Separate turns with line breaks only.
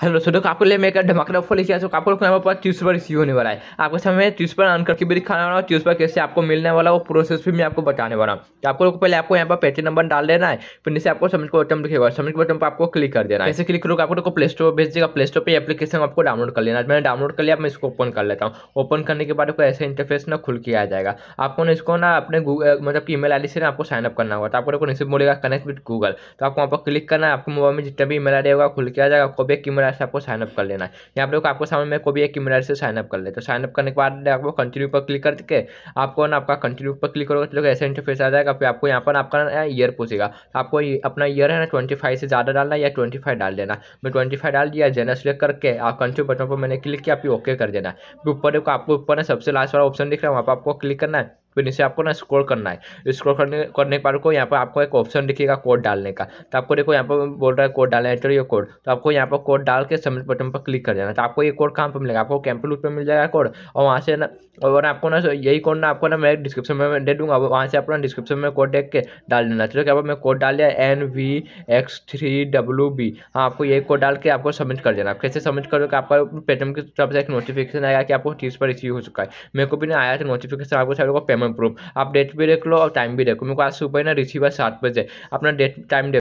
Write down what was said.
hello सो देखो आपके लिए मैं एक धमाकेदार ऑफर लेके आया आपको अपने पर ट्यूस पर रिसीव होने वाला है आपके समय ट्यूस पर अन करके भी दिखाने वाला हूँ तीस पर कैसे आपको मिलने वाला वो प्रोसेस भी मैं आपको बताने वाला हूँ तो आपको पहले आपको यहाँ पर पेटी नंबर डाल देना है फिर नीचे आपको सबमिट का बटन लिखेगा सबमिट के बटन पर आपको क्लिक कर देना है ऐसे क्लिक करोगे आपको देखो प्ले स्टोर भेज देगा प्ले स्टोर पर एप्लीकेशन आपको डाउनलोड कर लेना है मैंने डाउनलोड कर लिया मैं इसको ओपन कर लेता हूँ ओपन करने के बाद ऐसे इंटरफेस ना खुल के आ जाएगा आपको ना इसको ना अपने मतलब कि ईमेल आईडी से ना आपको साइनअप करना होगा तो आपको देखो नीचे बोलेगा कनेक्ट विद गूगल तो आपको वहाँ पर क्लिक करना है आपको मोबाइल में जितना भी ईमेल आईडी होगा खुल के आ जाएगा आपको भी मिरर से आपको साइनअप कर लेना है यहाँ पर आपको सामने मेरे को भी एक मिरर से साइनअप कर ले तो साइनअप करने के बाद आपको कंटिन्यू पर क्लिक करके आपको ना आपका कंटिन्यू पर क्लिक करोगे तो ऐसे इंटरफेस आ जाएगा फिर आपको यहाँ पर आपका ईयर पूछेगा तो आपको अपना ईयर है ना ट्वेंटी से ज़्यादा डालना या ट्वेंटी डाल देना मैं ट्वेंटी डाल दिया जेनर सेलेक्ट करके आप कंटिन्यू बटन पर मैंने क्लिक किया फिर ओके कर देना ऊपर आपको ऊपर ना सबसे लास्ट वाला ऑप्शन दिख रहा है वहाँ पर आपको क्लिक करना है फिर नीचे आपको ना स्क्रॉल करना है स्क्रॉल करने करने के बाद को यहाँ पर आपको एक ऑप्शन दिखेगा कोड डालने का तो आपको देखो यहाँ पर बोल रहा है कोड डालना एंटर योर कोड तो आपको यहाँ पर कोड डाल के सबमिट बटन पर क्लिक कर देना तो आपको ये कोड कहाँ पर मिलेगा आपको कैंपल पर मिल जाएगा कोड और वहाँ से ना और आपको ना यही कोड ना आपको ना मैं डिस्क्रिप्शन में दे दूँगा वहाँ से अपना डिस्क्रिप्शन में कोड देख के डाल देना चलो तो क्या मैं कोड डाल दिया N V X three W B हाँ आपको यही कोड डाल के आपको सबमिट कर देना कैसे सबमिट करोगे आपका पेटीएम की तरफ से एक नोटिफिकेशन आएगा कि आपको चीज़ पर रिसीव हो चुका है मेरे को भी ना आया था नोटिफिकेशन आपको सारे को पेमेंट में प्रूफ आप डेट भी देख लो और टाइम भी देखो मेरे को आज सुबह ना रिसीव सात बजे अपना डेट टाइम